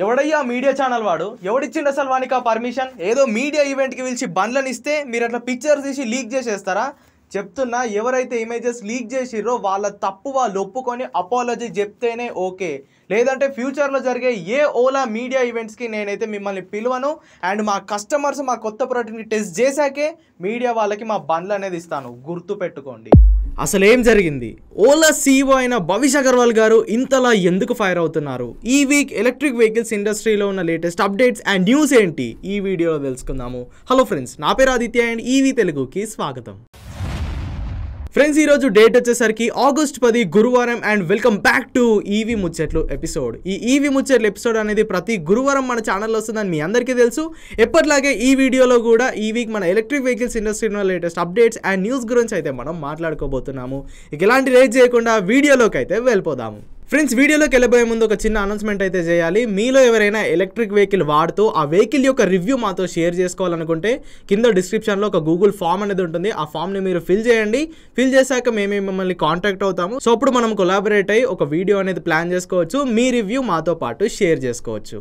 ఎవడయ్యా media channel వాడు ఎవడిచ్చిండు అసలు వానికి ఆ పర్మిషన్ ఏదో మీడియా ఈవెంట్కి పిలిచి బండ్లను ఇస్తే మీరు అట్లా పిక్చర్స్ తీసి లీక్ చేసేస్తారా చెప్తున్నా ఎవరైతే ఇమేజెస్ లీక్ చేసిర్రో వాళ్ళ తప్పు వాళ్ళు ఒప్పుకొని అపాలజీ చెప్తేనే ఓకే లేదంటే ఫ్యూచర్లో జరిగే ఏ ఓలా మీడియా ఈవెంట్స్కి నేనైతే మిమ్మల్ని పిలవను అండ్ మా కస్టమర్స్ మా కొత్త ప్రోడక్ట్ని టెస్ట్ చేశాకే మీడియా వాళ్ళకి మా బండ్లు అనేది ఇస్తాను గుర్తు పెట్టుకోండి అసలు ఏం జరిగింది ఓలా సీఈఓ అయిన భవిష్ అగర్వాల్ గారు ఇంతలా ఎందుకు ఫైర్ అవుతున్నారు ఈ వీక్ ఎలక్ట్రిక్ వెహికల్స్ ఇండస్ట్రీలో ఉన్న లేటెస్ట్ అప్డేట్స్ అండ్ న్యూస్ ఏంటి ఈ వీడియోలో తెలుసుకుందాము హలో ఫ్రెండ్స్ నా పేరు ఆదిత్య అండ్ ఈవీ తెలుగుకి స్వాగతం ఫ్రెండ్స్ ఈరోజు డేట్ వచ్చేసరికి ఆగస్ట్ పది గురువారం and welcome back to EV ముచ్చట్లు ఎపిసోడ్ ఈ ఈవీ ముచ్చట్లు ఎపిసోడ్ అనేది ప్రతి గురువారం మన ఛానల్లో వస్తుందని మీ అందరికీ తెలుసు ఎప్పటిలాగే ఈ వీడియోలో కూడా ఈ వీక్ మన ఎలక్ట్రిక్ వెహికల్స్ ఇండస్ట్రీలో లేటెస్ట్ అప్డేట్స్ అండ్ న్యూస్ గురించి అయితే మనం మాట్లాడుకోబోతున్నాము ఇక ఇలాంటి రేట్ చేయకుండా వీడియోలోకి అయితే వెళ్ళిపోదాము ఫ్రెండ్స్ వీడియోలోకి వెళ్ళబోయే ముందు ఒక చిన్న అనౌన్స్మెంట్ అయితే చేయాలి మీలో ఎవరైనా ఎలక్ట్రిక్ వెహికల్ వాడుతూ ఆ వెహికల్ యొక్క రివ్యూ మాతో షేర్ చేసుకోవాలనుకుంటే కింద డిస్క్రిప్షన్లో ఒక గూగుల్ ఫామ్ అనేది ఉంటుంది ఆ ఫామ్ని మీరు ఫిల్ చేయండి ఫిల్ చేశాక మేమే మిమ్మల్ని కాంటాక్ట్ అవుతాము సో అప్పుడు మనం కొలాబరేట్ అయ్యి ఒక వీడియో అనేది ప్లాన్ చేసుకోవచ్చు మీ రివ్యూ మాతో పాటు షేర్ చేసుకోవచ్చు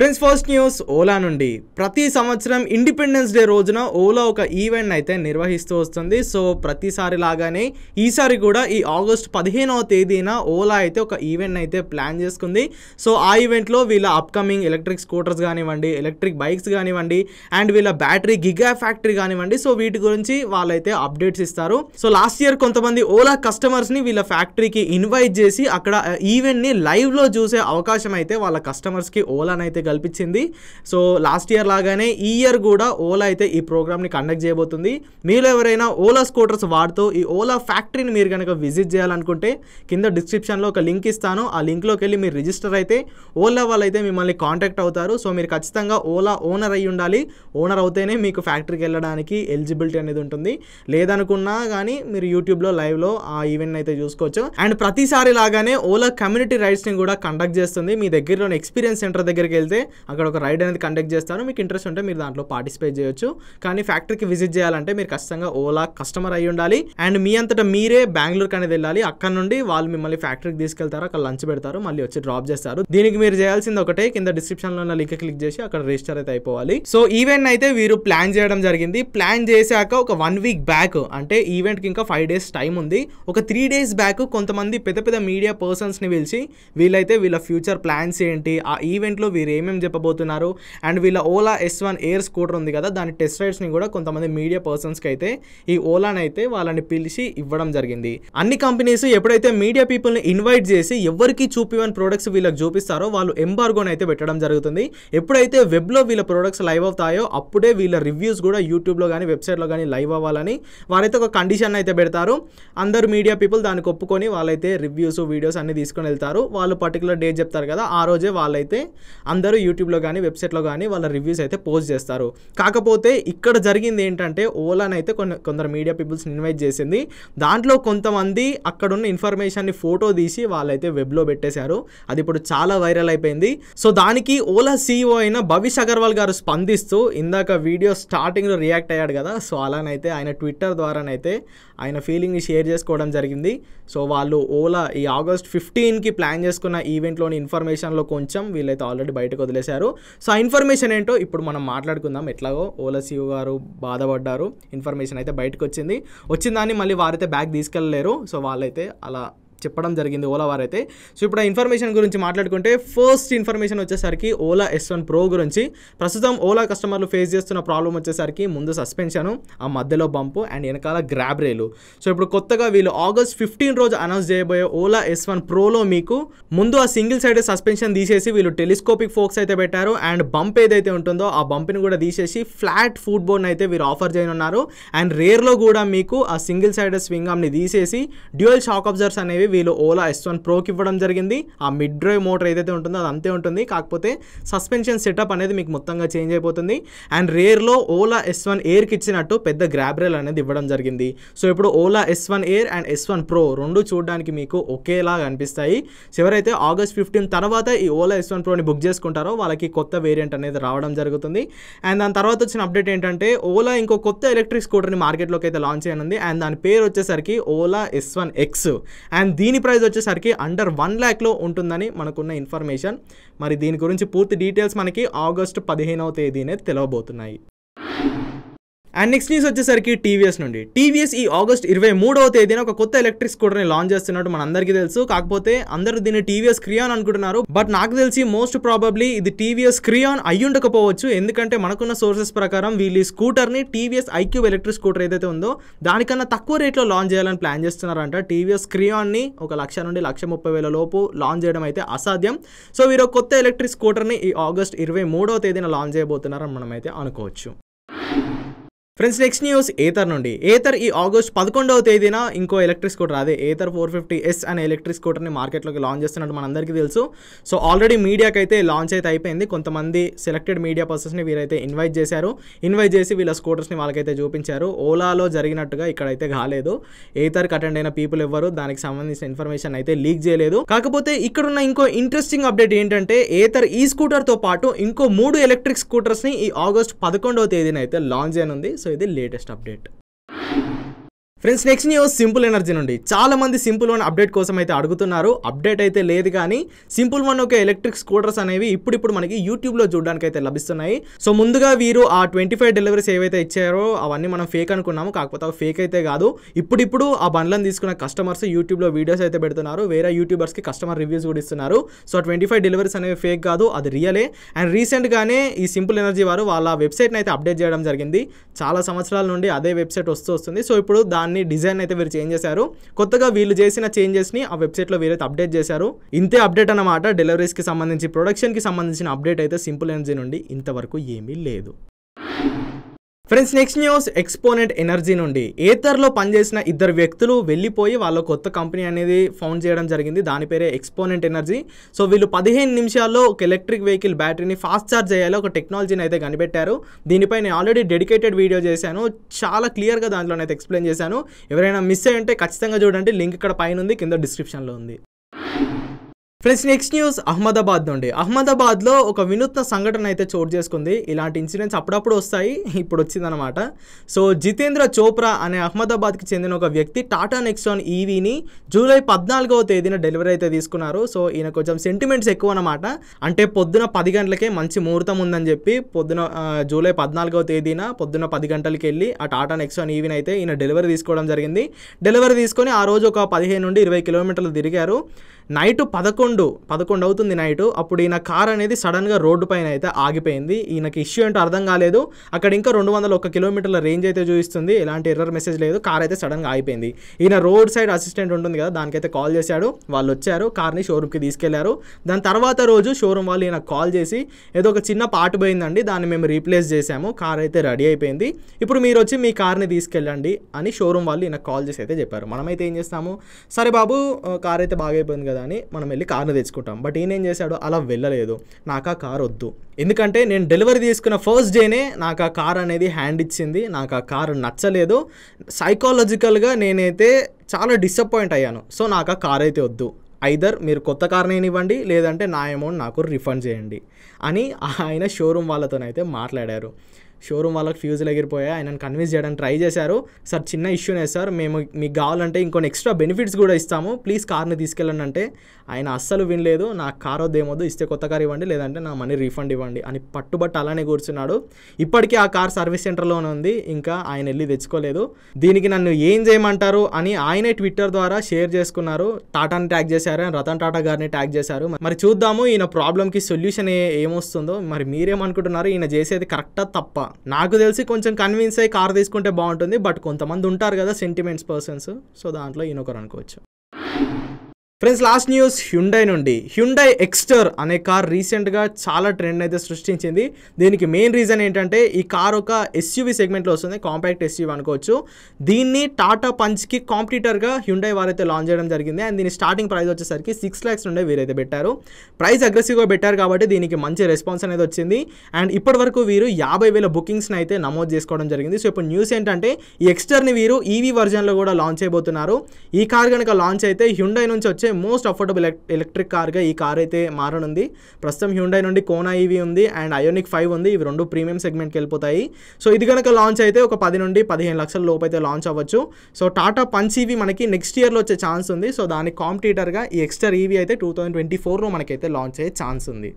ఫ్రెండ్స్ ఫస్ట్ న్యూస్ ఓలా నుండి ప్రతి సంవత్సరం ఇండిపెండెన్స్ డే రోజున ఓలా ఒక ఈవెంట్ అయితే నిర్వహిస్తూ వస్తుంది సో ప్రతిసారి లాగానే ఈసారి కూడా ఈ ఆగస్ట్ పదిహేనవ తేదీన ఓలా అయితే ఒక ఈవెంట్ అయితే ప్లాన్ చేసుకుంది సో ఆ ఈవెంట్లో వీళ్ళ అప్కమింగ్ ఎలక్ట్రిక్ స్కూటర్స్ కానివ్వండి ఎలక్ట్రిక్ బైక్స్ కానివ్వండి అండ్ వీళ్ళ బ్యాటరీ గిగా ఫ్యాక్టరీ కానివ్వండి సో వీటి గురించి వాళ్ళైతే అప్డేట్స్ ఇస్తారు సో లాస్ట్ ఇయర్ కొంతమంది ఓలా కస్టమర్స్ని వీళ్ళ ఫ్యాక్టరీకి ఇన్వైట్ చేసి అక్కడ ఈవెంట్ని లైవ్లో చూసే అవకాశం అయితే వాళ్ళ కస్టమర్స్కి ఓలానైతే కల్పించింది సో లాస్ట్ ఇయర్ లాగానే ఈ ఇయర్ కూడా ఓలా అయితే ఈ ప్రోగ్రామ్ని కండక్ట్ చేయబోతుంది మీరు ఎవరైనా ఓలా స్కూటర్స్ వాడుతూ ఈ ఓలా ఫ్యాక్టరీని మీరు కనుక విజిట్ చేయాలనుకుంటే కింద డిస్క్రిప్షన్లో ఒక లింక్ ఇస్తాను ఆ లింక్లోకి వెళ్ళి మీరు రిజిస్టర్ అయితే ఓలా వాళ్ళైతే మిమ్మల్ని కాంటాక్ట్ అవుతారు సో మీరు ఖచ్చితంగా ఓలా ఓనర్ అయ్యి ఉండాలి ఓనర్ అవుతేనే మీకు ఫ్యాక్టరీకి వెళ్ళడానికి ఎలిజిబిలిటీ అనేది ఉంటుంది లేదనుకున్నా కానీ మీరు యూట్యూబ్లో లైవ్లో ఆ ఈవెంట్ అయితే చూసుకోవచ్చు అండ్ ప్రతిసారి లాగానే ఓలా కమ్యూనిటీ రైడ్స్ని కూడా కండక్ట్ చేస్తుంది మీ దగ్గరలోని ఎక్స్పీరియన్స్ సెంటర్ దగ్గరికి వెళ్తే అయితే అక్కడ ఒక రైడ్ అనేది కండక్ట్ చేస్తారు మీకు ఇంట్రెస్ట్ ఉంటే మీరు దాంట్లో పార్టిసిపేట్ చేయొచ్చు కానీ ఫ్యాక్టరీకి విజిట్ చేయాలంటే మీరు ఖచ్చితంగా ఓలా కస్టమర్ అయి ఉండాలి అండ్ మీ అంతటా మీరే బెంగళూరుకి అనేది వెళ్ళాలి అక్కడ నుండి వాళ్ళు మిమ్మల్ని ఫ్యాక్టరీకి తీసుకెళ్తారు అక్కడ లంచ్ పెడతారు మళ్ళీ వచ్చి డ్రాప్ చేస్తారు దీనికి మీరు చేయాల్సింది ఒకటే కింద డిస్క్రిప్షన్ లో ఉన్న లింక్ క్లిక్ చేసి అక్కడ రిజిస్టర్ అయితే అయిపోవాలి సో ఈవెంట్ అయితే వీరు ప్లాన్ చేయడం జరిగింది ప్లాన్ చేశాక ఒక వన్ వీక్ బ్యాక్ అంటే ఈవెంట్కి ఇంకా ఫైవ్ డేస్ టైం ఉంది ఒక త్రీ డేస్ బ్యాక్ కొంతమంది పెద్ద పెద్ద మీడియా పర్సన్స్ని పిలిచి వీళ్ళైతే వీళ్ళ ఫ్యూచర్ ప్లాన్స్ ఏంటి ఆ ఈవెంట్లో వీరు ఏమేమి చెప్పబోతున్నారు అండ్ వీళ్ళ Ola S one air scooter ఉంది కదా దాని టెస్ట్ రైడ్స్ని కూడా కొంతమంది మీడియా పర్సన్స్కి అయితే ఈ ఓలాని అయితే వాళ్ళని పిలిచి ఇవ్వడం జరిగింది అన్ని కంపెనీస్ ఎప్పుడైతే మీడియా పీపుల్ని ఇన్వైట్ చేసి ఎవరికి చూపివని ప్రోడక్ట్స్ వీళ్ళకి చూపిస్తారో వాళ్ళు ఎంబార్గోని అయితే పెట్టడం జరుగుతుంది ఎప్పుడైతే వెబ్లో వీళ్ళ ప్రోడక్ట్స్ లైవ్ అవుతాయో అప్పుడే వీళ్ళ రివ్యూస్ కూడా యూట్యూబ్లో కానీ వెబ్సైట్లో కానీ లైవ్ అవ్వాలని వారైతే ఒక కండిషన్ అయితే పెడతారు అందరు మీడియా పీపుల్ దానికి ఒప్పుకొని వాళ్ళైతే రివ్యూస్ వీడియోస్ అన్ని తీసుకొని వెళ్తారు వాళ్ళు పర్టికులర్ డే చెప్తారు కదా ఆ రోజే వాళ్ళైతే అందరు అందరూ యూట్యూబ్లో కానీ వెబ్సైట్లో కానీ వాళ్ళ రివ్యూస్ అయితే పోస్ట్ చేస్తారు కాకపోతే ఇక్కడ జరిగింది ఏంటంటే ఓలాని అయితే కొన్ని కొందరు మీడియా పీపుల్స్ని ఇన్వైట్ చేసింది దాంట్లో కొంతమంది అక్కడున్న ఇన్ఫర్మేషన్ని ఫోటో తీసి వాళ్ళైతే వెబ్లో పెట్టేశారు అది ఇప్పుడు చాలా వైరల్ అయిపోయింది సో దానికి ఓలా సీఈఓ అయిన భవిష్ అగర్వాల్ గారు స్పందిస్తూ ఇందాక వీడియో స్టార్టింగ్లో రియాక్ట్ అయ్యాడు కదా సో అలానైతే ఆయన ట్విట్టర్ ద్వారానైతే ఆయన ఫీలింగ్ని షేర్ చేసుకోవడం జరిగింది సో వాళ్ళు ఓలా ఈ ఆగస్ట్ ఫిఫ్టీన్కి ప్లాన్ చేసుకున్న ఈవెంట్లోని ఇన్ఫర్మేషన్లో కొంచెం వీళ్ళైతే ఆల్రెడీ బయటకు గారికి వదిలేశారు సో ఆ ఇన్ఫర్మేషన్ ఏంటో ఇప్పుడు మనం మాట్లాడుకుందాం ఎట్లాగో సీఓ గారు బాధపడ్డారు ఇన్ఫర్మేషన్ అయితే బయటకు వచ్చింది వచ్చిందాన్ని మళ్ళీ వారైతే బ్యాగ్ తీసుకెళ్ళలేరు సో వాళ్ళైతే అలా చెప్పడం జరిగింది ఓలా వారైతే సో ఇప్పుడు ఆ ఇన్ఫర్మేషన్ గురించి మాట్లాడుకుంటే ఫస్ట్ ఇన్ఫర్మేషన్ వచ్చేసరికి ఓలా ఎస్ వన్ ప్రో గురించి ప్రస్తుతం ఓలా కస్టమర్లు ఫేస్ చేస్తున్న ప్రాబ్లం వచ్చేసరికి ముందు సస్పెన్షన్ ఆ మధ్యలో బంపు అండ్ వెనకాల గ్రాబ్ రేలు సో ఇప్పుడు కొత్తగా వీళ్ళు ఆగస్ట్ ఫిఫ్టీన్ రోజు అనౌన్స్ చేయబోయే ఓలా ఎస్ వన్ ప్రోలో మీకు ముందు ఆ సింగిల్ సైడ్ సస్పెన్షన్ తీసేసి వీళ్ళు టెలిస్కోపిక్ ఫోక్స్ అయితే పెట్టారు అండ్ బంప్ ఏదైతే ఉంటుందో ఆ బంప్ని కూడా తీసేసి ఫ్లాట్ ఫుడ్ బోర్న్ అయితే వీరు ఆఫర్ చేయనున్నారు అండ్ రేర్లో కూడా మీకు ఆ సింగిల్ సైడ్ స్వింగ్ ఆమ్ని తీసేసి డ్యూయల్ షాక్ అబ్జర్స్ అనేవి వీళ్ళు ఓలా ఎస్ వన్ ప్రోకి ఇవ్వడం జరిగింది ఆ మిడ్ డ్రైవ్ మోటార్ ఏదైతే ఉంటుందో అది అంతే ఉంటుంది కాకపోతే సస్పెన్షన్ సెటప్ అనేది మీకు మొత్తంగా చేంజ్ అయిపోతుంది అండ్ రేర్లో ఓలా ఎస్ వన్ ఎయిర్కి ఇచ్చినట్టు పెద్ద గ్రాబ్రేల్ అనేది ఇవ్వడం జరిగింది సో ఇప్పుడు Ola S one air and S one pro రెండు చూడడానికి మీకు ఒకేలా కనిపిస్తాయి చివరైతే ఆగస్ట్ ఫిఫ్టీన్ తర్వాత ఈ ఓలా ఎస్ వన్ ప్రోని బుక్ చేసుకుంటారో వాళ్ళకి కొత్త వేరియంట్ అనేది రావడం జరుగుతుంది అండ్ దాని తర్వాత వచ్చిన అప్డేట్ ఏంటంటే ఓలా ఇంకో కొత్త ఎలక్ట్రిక్ స్కూటర్ని మార్కెట్లోకి అయితే లాంచ్ చేయనుంది అండ్ దాని పేరు వచ్చేసరికి Ola S one X and దీని ప్రైస్ వచ్చేసరికి అండర్ వన్ ల్యాక్లో ఉంటుందని మనకున్న ఇన్ఫర్మేషన్ మరి దీని గురించి పూర్తి డీటెయిల్స్ మనకి ఆగస్టు పదిహేనవ తేదీనే తెలవబోతున్నాయి అండ్ నెక్స్ట్ న్యూస్ వచ్చేసరికి టీవీఎస్ నుండి టీవీఎస్ ఈ ఆగస్ట్ ఇరవై మూడవ తేదీన ఒక కొత్త ఎలక్ట్రిక్ స్కూటర్ని లాంచ్ చేస్తున్నట్టు అందరికీ తెలుసు కాకపోతే అందరూ దీన్ని టీవీఎస్ క్రియాన్ అనుకుంటున్నారు బట్ నాకు తెలిసి మోస్ట్ ప్రాబబ్లీ ఇది టీవీఎస్ క్రియాన్ అయ్యుండకపోవచ్చు ఎందుకంటే మనకున్న సోర్సెస్ ప్రకారం వీళ్ళు ఈ స్కూటర్ని టీవీఎస్ ఐక్యూబ్ ఎలక్ట్రిక్ స్కూటర్ ఏదైతే ఉందో దానికన్నా తక్కువ రేట్లో లాంచ్ చేయాలని ప్లాన్ చేస్తున్నారంట టీవీఎస్ క్రియాన్ని ఒక లక్ష నుండి లక్ష ముప్పై వేల లోపు లాంచ్ చేయడం అయితే అసాధ్యం సో వీరు కొత్త ఎలక్ట్రిక్ స్కూటర్ని ఈ ఆగస్ట్ ఇరవై మూడవ తేదీన లాంచ్ చేయబోతున్నారని మనమైతే అనుకోవచ్చు ఫ్రెండ్స్ నెక్స్ట్ న్యూస్ ఏథర్ నుండి ఏథర్ ఈ ఆగస్ట్ పదకొండవ తేదీన ఇంకో ఎలక్ట్రిక్ స్కూటర్ అదే ఏథర్ ఫోర్ ఫిఫ్టీ ఎస్ అనే ఎలక్ట్రిక్ స్కూటర్ని మార్కెట్లోకి లాంచ్ చేస్తున్నట్టు మనందరికీ తెలుసు సో ఆల్రెడీ మీడియాకి అయితే లాంచ్ అయితే అయిపోయింది కొంతమంది సెలెక్టెడ్ మీడియా పర్సన్స్ని వీరైతే ఇన్వైట్ చేశారు ఇన్వైట్ చేసి వీళ్ళ స్కూటర్స్ని వాళ్ళకైతే చూపించారు ఓలాలో జరిగినట్టుగా ఇక్కడైతే కాలేదు ఏథర్కి అటెండ్ అయిన పీపుల్ ఎవ్వరు దానికి సంబంధించిన ఇన్ఫర్మేషన్ అయితే లీక్ చేయలేదు కాకపోతే ఇక్కడున్న ఇంకో ఇంట్రెస్టింగ్ అప్డేట్ ఏంటంటే ఏథర్ ఈ స్కూటర్తో పాటు ఇంకో మూడు ఎలక్ట్రిక్ స్కూటర్స్ని ఈ ఆగస్ట్ పదకొండవ తేదీన అయితే లాంచ్ చేయనుంది సో ఇది latest update friends next news simple energy నుండి చాలా మంది సింపుల్ వన్ అప్డేట్ కోసం అయితే అడుగుతున్నారు అప్డేట్ అయితే లేదు కానీ సింపుల్ వన్ ఒక ఎలక్ట్రిక్ స్కూటర్స్ అనేవి ఇప్పుడిప్పుడు మనకి యూట్యూబ్లో చూడడానికి అయితే లభిస్తున్నాయి సో ముందుగా వీరు ఆ ట్వంటీ ఫైవ్ డెలివరీస్ ఏవైతే ఇచ్చారో అవన్నీ మనం ఫేక్ అనుకున్నాము కాకపోతే ఫేక్ అయితే కాదు ఇప్పుడిప్పుడు ఆ బండ్లను తీసుకున్న కస్టమర్స్ యూట్యూబ్లో వీడియోస్ అయితే పెడుతున్నారు వేరే యూట్యూబర్స్కి కస్టమర్ రివ్యూస్ కూడా ఇస్తున్నారు సో ట్వంటీ ఫైవ్ డెలివరీస్ అనేవి ఫేక్ కాదు అది రియలే అండ్ రీసెంట్గానే ఈ సింపుల్ ఎనర్జీ వారు వాళ్ళ వెబ్సైట్ని అయితే అప్డేట్ చేయడం జరిగింది చాలా సంవత్సరాల నుండి అదే వెబ్సైట్ వస్తూ వస్తుంది సో ఇప్పుడు దాని అన్ని డిజైన్ అయితే వీరు చేంజ్ చేశారు కొత్తగా వీళ్ళు చేసిన చేంజెస్ని ఆ వెబ్సైట్లో వీరైతే అప్డేట్ చేశారు ఇంతే అప్డేట్ అనమాట డెలివరీస్కి సంబంధించి ప్రొడక్షన్కి సంబంధించిన అప్డేట్ అయితే సింపుల్ ఎనర్జీ నుండి ఇంతవరకు ఏమీ లేదు friends next news exponent energy నుండి ఏథర్లో పనిచేసిన ఇద్దరు వ్యక్తులు వెళ్ళిపోయి వాళ్ళ కొత్త కంపెనీ అనేది ఫౌండ్ చేయడం జరిగింది దాని పేరే ఎక్స్పోనెంట్ ఎనర్జీ సో వీళ్ళు పదిహేను నిమిషాల్లో ఒక ఎలక్ట్రిక్ వెహికల్ బ్యాటరీని ఫాస్ట్ ఛార్జ్ చేయాలి ఒక టెక్నాలజీని అయితే కనిపెట్టారు దీనిపై నేను ఆల్రెడీ డెడికేటెడ్ వీడియో చేశాను చాలా క్లియర్గా దాంట్లో ఎక్స్ప్లెయిన్ చేశాను ఎవరైనా మిస్ అయ్యి ఉంటే ఖచ్చితంగా చూడండి లింక్ ఇక్కడ పైన ఉంది కింద డిస్క్రిప్షన్లో ఉంది ఫ్రెండ్స్ నెక్స్ట్ న్యూస్ అహ్మదాబాద్ నుండి అహ్మదాబాద్లో ఒక వినూత్న సంఘటన అయితే చోటు చేసుకుంది ఇలాంటి ఇన్సిడెంట్స్ అప్పుడప్పుడు వస్తాయి ఇప్పుడు వచ్చిందనమాట సో జితేంద్ర చోప్రా అనే అహ్మదాబాద్కి చెందిన ఒక వ్యక్తి టాటా నెక్సాన్ ఈవీని జూలై పద్నాలుగవ తేదీన డెలివరీ అయితే తీసుకున్నారు సో ఈయన కొంచెం సెంటిమెంట్స్ ఎక్కువ అనమాట అంటే పొద్దున పది గంటలకే మంచి ముహూర్తం ఉందని చెప్పి పొద్దున జూలై పద్నాలుగవ తేదీన పొద్దున పది గంటలకి వెళ్ళి ఆ టాటా నెక్సాన్ ఈవీని అయితే ఈయన డెలివరీ తీసుకోవడం జరిగింది డెలివరీ తీసుకొని ఆ రోజు ఒక పదిహేను నుండి ఇరవై కిలోమీటర్లు తిరిగారు నైట్ పదకొండు పదకొండు అవుతుంది నైట్ అప్పుడు ఈయన కార్ అనేది సడన్గా రోడ్డు పైన అయితే ఆగిపోయింది ఈయనకి ఇష్యూ ఏంటో అర్థం కాలేదు అక్కడ ఇంకా రెండు వందల ఒక కిలోమీటర్ల రేంజ్ అయితే చూపిస్తుంది ఎలాంటి ఎర్రర్ మెసేజ్ లేదు కార్ అయితే సడన్గా ఆగిపోయింది ఈయన రోడ్ సైడ్ అసిస్టెంట్ ఉంటుంది కదా దానికైతే కాల్ చేశాడు వాళ్ళు వచ్చారు కార్ని షోరూమ్కి తీసుకెళ్లారు దాని తర్వాత రోజు షోరూమ్ వాళ్ళు ఈయన కాల్ చేసి ఏదో ఒక చిన్న పార్ట్ పోయిందండి దాన్ని మేము రీప్లేస్ చేసాము కార్ అయితే రెడీ అయిపోయింది ఇప్పుడు మీరు వచ్చి మీ కార్ని తీసుకెళ్ళండి అని షోరూమ్ వాళ్ళు ఈయన కాల్ చేసి అయితే చెప్పారు మనమైతే ఏం చేస్తాము సరే బాబు కార్ అయితే బాగైపోయింది కదా కదా అని మనం వెళ్ళి కార్ని తెచ్చుకుంటాం బట్ ఈయన ఏం చేశాడు అలా వెళ్ళలేదు నాకు ఆ కార్ వద్దు ఎందుకంటే నేను డెలివరీ తీసుకున్న ఫస్ట్ డేనే నాకు ఆ కార్ అనేది హ్యాండ్ ఇచ్చింది నాకు ఆ కార్ నచ్చలేదు సైకాలజికల్గా నేనైతే చాలా డిసప్పాయింట్ అయ్యాను సో నాకు ఆ కార్ అయితే వద్దు ఐదర్ మీరు కొత్త కార్ని ఇవ్వండి లేదంటే నా అమౌంట్ నాకు రిఫండ్ చేయండి అని ఆయన షోరూమ్ వాళ్ళతోనైతే మాట్లాడారు షోరూమ్ వాళ్ళకి ఫ్యూజులు ఎగిరిపోయాయి ఆయన కన్విన్స్ చేయడానికి ట్రై చేశారు సార్ చిన్న ఇష్యూనే సార్ మేము మీకు కావాలంటే ఇంకొన్ని ఎక్స్ట్రా బెనిఫిట్స్ కూడా ఇస్తాము ప్లీజ్ కార్ని తీసుకెళ్ళండి అంటే ఆయన అస్సలు వినలేదు నా కార్ ఏమొద్దు ఇస్తే కొత్త కార్ ఇవ్వండి లేదంటే నా మనీ రీఫండ్ ఇవ్వండి అని పట్టుబట్టి అలానే కూర్చున్నాడు ఇప్పటికీ ఆ కార్ సర్వీస్ సెంటర్లోనే ఉంది ఇంకా ఆయన వెళ్ళి తెచ్చుకోలేదు దీనికి నన్ను ఏం చేయమంటారు అని ఆయనే ట్విట్టర్ ద్వారా షేర్ చేసుకున్నారు టాటాని ట్యాగ్ చేశారు అని రతన్ టాటా గారిని ట్యాగ్ చేశారు మరి చూద్దాము ఈయన ప్రాబ్లంకి సొల్యూషన్ ఏమొస్తుందో మరి మీరేమనుకుంటున్నారు ఈయన చేసేది కరెక్టా తప్ప నాకు తెలిసి కొంచెం కన్విన్స్ అయ్యి కార్ తీసుకుంటే బాగుంటుంది బట్ కొంతమంది ఉంటారు కదా సెంటిమెంట్స్ పర్సన్స్ సో దాంట్లో ఈయనొకరు అనుకోవచ్చు ఫ్రెండ్స్ లాస్ట్ న్యూస్ హ్యుండై నుండి హ్యుండై ఎక్స్టర్ అనే కార్ రీసెంట్గా చాలా ట్రెండ్ అయితే సృష్టించింది దీనికి మెయిన్ రీజన్ ఏంటంటే ఈ కార్ ఒక ఎస్యూవీ సెగ్మెంట్లో వస్తుంది కాంపాక్ట్ ఎస్యూవీ అనుకోవచ్చు దీన్ని టాటా పంచ్కి కాంపిటీటర్గా హ్యుండై వారైతే లాంచ్ చేయడం జరిగింది అండ్ దీని స్టార్టింగ్ ప్రైస్ వచ్చేసరికి సిక్స్ ల్యాక్స్ నుండే వీరైతే పెట్టారు ప్రైస్ అగ్రెసివ్గా పెట్టారు కాబట్టి దీనికి మంచి రెస్పాన్స్ అనేది వచ్చింది అండ్ ఇప్పటివరకు వీరు యాభై వేల బుకింగ్స్ని అయితే నమోదు చేసుకోవడం జరిగింది సో ఇప్పుడు న్యూస్ ఏంటంటే ఈ ఎక్స్టర్ని వీరు ఈవీ e వర్జన్లో కూడా లాంచ్ చేయబోతున్నారు ఈ కార్ కనుక లాంచ్ అయితే హ్యుండై నుంచి వచ్చే అయితే మోస్ట్ అఫోర్డబుల్ ఎలక్ట్రిక్ కార్గా ఈ కార్ అయితే మారనుంది ప్రస్తుతం హ్యూండై నుండి కోనా ఈవీ ఉంది అండ్ అయోనిక్ ఫైవ్ ఉంది ఇవి రెండు ప్రీమియం సెగ్మెంట్కి వెళ్ళిపోతాయి సో ఇది కనుక లాంచ్ అయితే ఒక పది నుండి పదిహేను లక్షల లోపు అయితే లాంచ్ అవ్వచ్చు సో టాటా పంచ్ ఈవీ మనకి నెక్స్ట్ ఇయర్లో వచ్చే ఛాన్స్ ఉంది సో దాని కాంపిటీటర్గా ఈ ఎక్స్టర్ ఈవీ అయితే టూ థౌజండ్ ట్వంటీ ఫోర్లో మనకైతే లాంచ్ అయ్యే ఛాన్స్ ఉంది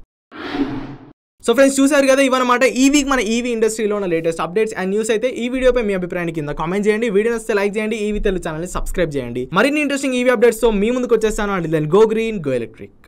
సో ఫ్రెండ్స్ చూసారు కదా ఇవన్నమాట ఈ వీక్ మన ఈవీ ఇండస్ట్రీలో ఉన్న లేటెస్ట్ అప్డేట్స్ అండ్ న్యూస్ అయితే ఈ వీడియోపై మీ అభిప్రాయాన్ని కింద కామెంట్ చేయండి వీడియో నచ్చితే లైక్ చేయండి ఈవీ తెలుగు ఛానల్ని సబ్స్క్రైబ్ చేయండి మరిన్ని ఇంట్రెస్టింగ్ ఈవీ అప్డేట్స్తో మీ ముందుకు వచ్చేస్తాను and then go green go electric